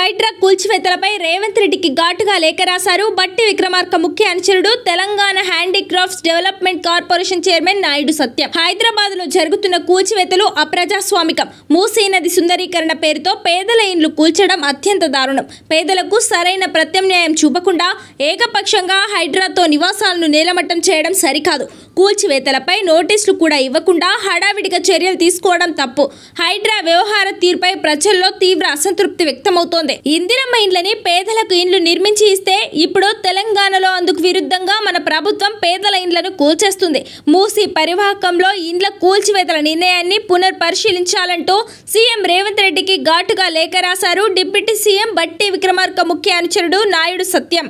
హైడ్రా కూల్చివేతలపై రేవంత్ రెడ్డికి ఘాటుగా లేఖ రాశారు బట్టి విక్రమార్క ముఖ్య అనుచరుడు Telangana handicrafts development corporation chairman Naidu Satyam Hyderabad లో జరుగుతున్న కూల్చివేతలు అప్రజాస్వామికం మూసీ నది సుందరీకరణ పేరుతో పేదల ఇండ్లు కూల్చడం అత్యంత దారుణం పేదలకు సరైన ప్రత్యామ్నాయం చూపకుండా ఏకపక్షంగా హైడ్రాతో నివాసాలను నేలమట్టం చేయడం సరికాదు కూల్చివేతలపై నోటీసులు కూడా ఇవ్వకుండా హడావిడిగా చర్యలు తీసుకోవడం తప్పు హైడ్రా వ్యవహార తీరుపై ప్రజల్లో తీవ్ర అసంతృప్తి వ్యక్తమవుతోంది ఇందిరమ్మ ఇండ్లని పేదలకు ఇండ్లు నిర్మించి ఇస్తే ఇప్పుడు తెలంగాణలో అందుకు విరుద్ధంగా మన ప్రభుత్వం పేదల ఇండ్లను కూల్చేస్తుంది మూసి పరివాహకంలో ఇండ్ల కూల్చివేతల నిర్ణయాన్ని పునర్పరిశీలించాలంటూ సీఎం రేవంత్ రెడ్డికి ఘాటుగా లేఖ రాశారు డిప్యూటీ సీఎం బట్టి విక్రమార్క ముఖ్య అనుచరుడు నాయుడు సత్యం